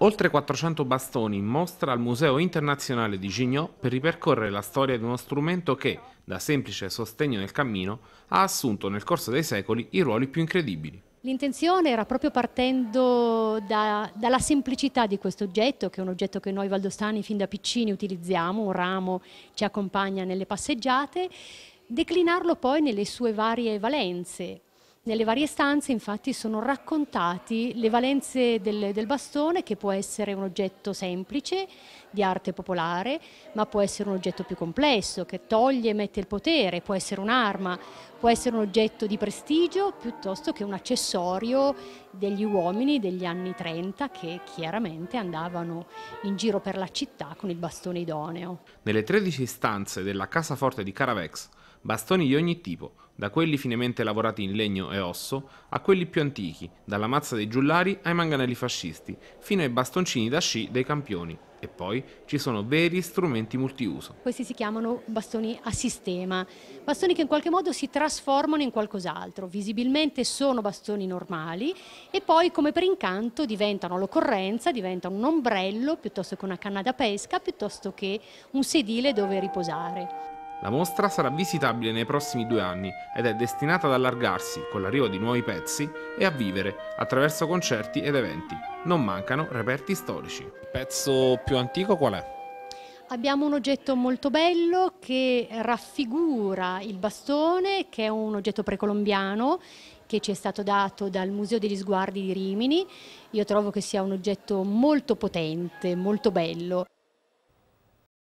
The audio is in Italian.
Oltre 400 bastoni in mostra al Museo Internazionale di Gignot per ripercorrere la storia di uno strumento che, da semplice sostegno nel cammino, ha assunto nel corso dei secoli i ruoli più incredibili. L'intenzione era proprio partendo da, dalla semplicità di questo oggetto, che è un oggetto che noi valdostani fin da piccini utilizziamo, un ramo ci accompagna nelle passeggiate, declinarlo poi nelle sue varie valenze, nelle varie stanze infatti sono raccontati le valenze del, del, bastone che può essere un oggetto semplice di arte popolare ma può essere un oggetto più complesso che toglie e mette il potere, può essere un'arma, può essere un oggetto di prestigio piuttosto che un accessorio degli uomini degli anni 30 che chiaramente andavano in giro per la città con il bastone idoneo. Nelle 13 stanze della casaforte di Caravex, bastoni di ogni tipo, da quelli finemente lavorati in legno e e osso a quelli più antichi, dalla mazza dei giullari ai manganelli fascisti, fino ai bastoncini da sci dei campioni. E poi ci sono veri strumenti multiuso. Questi si chiamano bastoni a sistema, bastoni che in qualche modo si trasformano in qualcos'altro. Visibilmente sono bastoni normali e poi come per incanto diventano l'occorrenza, diventano un ombrello piuttosto che una canna da pesca, piuttosto che un sedile dove riposare. La mostra sarà visitabile nei prossimi due anni ed è destinata ad allargarsi con l'arrivo di nuovi pezzi e a vivere attraverso concerti ed eventi. Non mancano reperti storici. Il pezzo più antico qual è? Abbiamo un oggetto molto bello che raffigura il bastone, che è un oggetto precolombiano che ci è stato dato dal Museo degli Sguardi di Rimini. Io trovo che sia un oggetto molto potente, molto bello.